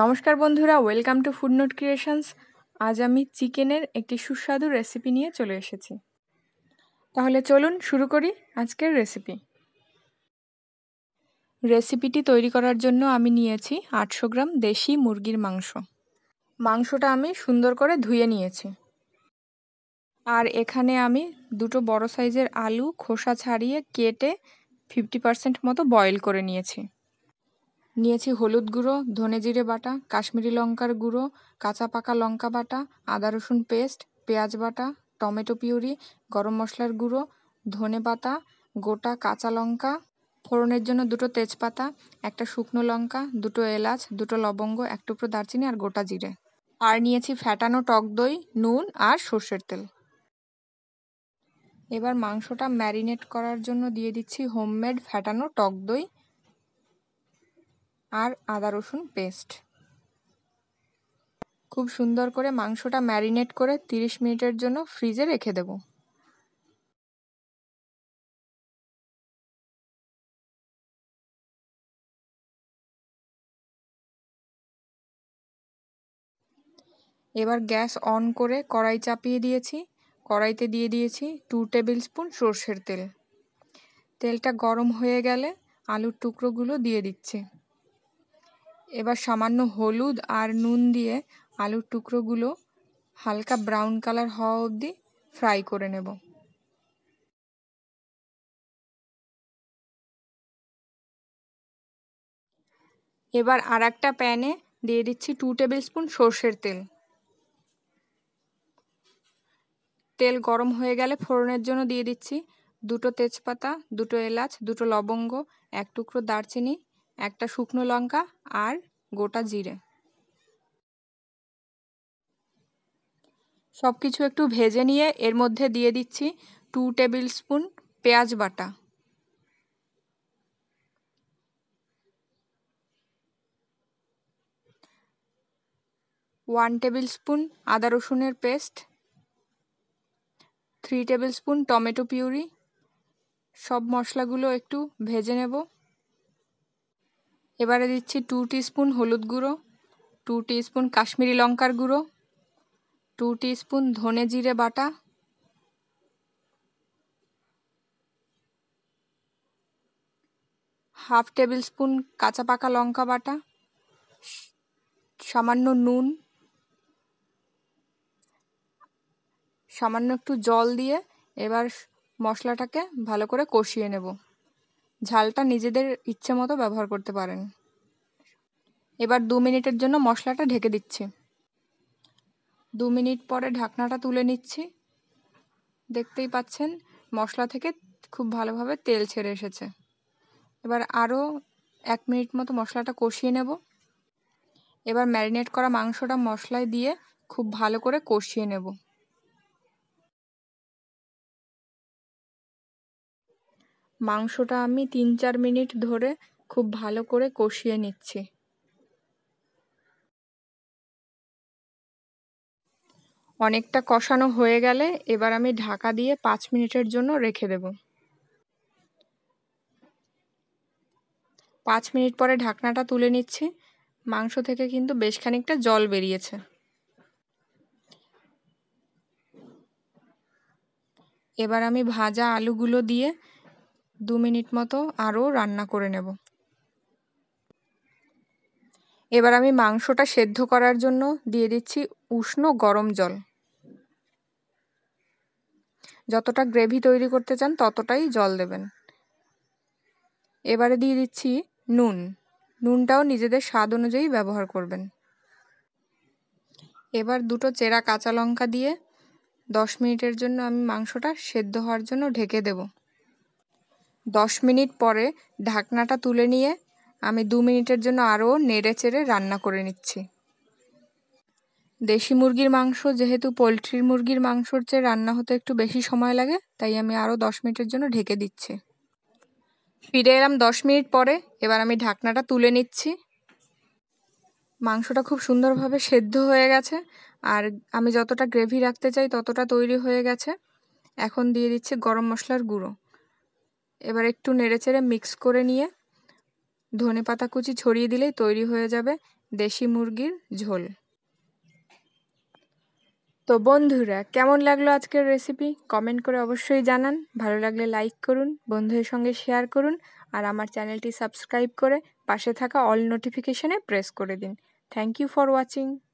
নমস্কার বন্ধুরা welcome to food note creations আজ আমি চিকেনের একটি সুস্বাদু রেসিপি নিয়ে চলে এসেছি তাহলে চলুন শুরু করি আজকের রেসিপি রেসিপিটি তৈরি করার জন্য আমি নিয়েছি আটশো গ্রাম দেশি মুরগির মাংস মাংসটা আমি সুন্দর করে ধুয়ে নিয়েছি আর এখানে আমি দুটো বড় সাইজের আলু খোসা ছাড়িয়ে কেটে ফিফটি পার্সেন্ট মতো বয়েল করে নিয়েছি নিয়েছি হলুদ গুঁড়ো ধনে জিরে বাটা কাশ্মীরি লঙ্কার গুঁড়ো কাঁচা পাকা লঙ্কা বাটা আদা রসুন পেস্ট পেঁয়াজ বাটা টমেটো পিউরি গরম মশলার গুঁড়ো ধনে পাতা গোটা কাঁচা লঙ্কা ফোড়নের জন্য দুটো তেজপাতা একটা শুকনো লঙ্কা দুটো এলাচ দুটো লবঙ্গ এক টুকরো দারচিনি আর গোটা জিরে আর নিয়েছি ফ্যাটানো টক দই নুন আর সর্ষের তেল এবার মাংসটা ম্যারিনেট করার জন্য দিয়ে দিচ্ছি হোমমেড ফ্যাটানো টক দই আর আদা রসুন পেস্ট খুব সুন্দর করে মাংসটা ম্যারিনেট করে 30 মিনিটের জন্য ফ্রিজে রেখে দেব এবার গ্যাস অন করে কড়াই চাপিয়ে দিয়েছি কড়াইতে দিয়ে দিয়েছি টু টেবিল স্পুন সর্ষের তেল তেলটা গরম হয়ে গেলে আলুর টুকরোগুলো দিয়ে দিচ্ছে এবার সামান্য হলুদ আর নুন দিয়ে আলুর টুকরোগুলো হালকা ব্রাউন কালার হওয়া অবধি ফ্রাই করে নেব এবার আর একটা প্যানে দিয়ে দিচ্ছি টু টেবিল স্পুন সর্ষের তেল তেল গরম হয়ে গেলে ফোড়নের জন্য দিয়ে দিচ্ছি দুটো তেজপাতা দুটো এলাচ দুটো লবঙ্গ এক টুকরো দারচিনি একটা শুকনো লঙ্কা আর গোটা জিরে সব কিছু একটু ভেজে নিয়ে এর মধ্যে দিয়ে দিচ্ছি টু টেবিল স্পুন পেঁয়াজ বাটা ওয়ান টেবিল স্পুন আদা রসুনের paste three tablespoon tomato puree সব মশলাগুলো একটু ভেজে নেব এবারে দিচ্ছি টু স্পুন হলুদ গুঁড়ো টু স্পুন কাশ্মীরি লঙ্কার গুঁড়ো টু স্পুন ধনে জিরে বাটা হাফ টেবিল স্পুন কাঁচা পাকা লঙ্কা বাটা সামান্য নুন সামান্য একটু জল দিয়ে এবার মশলাটাকে ভালো করে কষিয়ে নেব ঝালটা নিজেদের ইচ্ছে মতো ব্যবহার করতে পারেন এবার দু মিনিটের জন্য মশলাটা ঢেকে দিচ্ছি দু মিনিট পরে ঢাকনাটা তুলে নিচ্ছি দেখতেই পাচ্ছেন মশলা থেকে খুব ভালোভাবে তেল ছেড়ে এসেছে এবার আরও এক মিনিট মতো মশলাটা কষিয়ে নেব এবার ম্যারিনেট করা মাংসটা মশলায় দিয়ে খুব ভালো করে কষিয়ে নেব মাংসটা আমি তিন চার মিনিট ধরে খুব ভালো করে কষিয়ে নিচ্ছি অনেকটা কষানো হয়ে গেলে এবার আমি ঢাকা দিয়ে পাঁচ মিনিটের জন্য রেখে দেব পাঁচ মিনিট পরে ঢাকনাটা তুলে নিচ্ছি মাংস থেকে কিন্তু বেশ খানিকটা জল বেরিয়েছে এবার আমি ভাজা আলুগুলো দিয়ে দু মিনিট মতো আরও রান্না করে নেব এবার আমি মাংসটা সেদ্ধ করার জন্য দিয়ে দিচ্ছি উষ্ণ গরম জল যতটা গ্রেভি তৈরি করতে চান ততটাই জল দেবেন এবারে দিয়ে দিচ্ছি নুন নুনটাও নিজেদের স্বাদ অনুযায়ী ব্যবহার করবেন এবার দুটো চেরা কাঁচা লঙ্কা দিয়ে দশ মিনিটের জন্য আমি মাংসটা সেদ্ধ হওয়ার জন্য ঢেকে দেবো দশ মিনিট পরে ঢাকনাটা তুলে নিয়ে আমি দু মিনিটের জন্য আরও নেড়ে চেড়ে রান্না করে নিচ্ছি দেশি মুরগির মাংস যেহেতু পোলট্রির মুরগির মাংসর চেয়ে রান্না হতে একটু বেশি সময় লাগে তাই আমি আরও দশ মিনিটের জন্য ঢেকে দিচ্ছি ফিরে এলাম দশ মিনিট পরে এবার আমি ঢাকনাটা তুলে নিচ্ছি মাংসটা খুব সুন্দরভাবে সেদ্ধ হয়ে গেছে আর আমি যতটা গ্রেভি রাখতে চাই ততটা তৈরি হয়ে গেছে এখন দিয়ে দিচ্ছি গরম মশলার গুঁড়ো এবার একটু নেড়েচেড়ে মিক্স করে নিয়ে ধনে পাতা কুচি ছড়িয়ে দিলেই তৈরি হয়ে যাবে দেশি মুরগির ঝোল তো বন্ধুরা কেমন লাগলো আজকের রেসিপি কমেন্ট করে অবশ্যই জানান ভালো লাগলে লাইক করুন বন্ধুদের সঙ্গে শেয়ার করুন আর আমার চ্যানেলটি সাবস্ক্রাইব করে পাশে থাকা অল নোটিফিকেশানে প্রেস করে দিন থ্যাংক ইউ ফর ওয়াচিং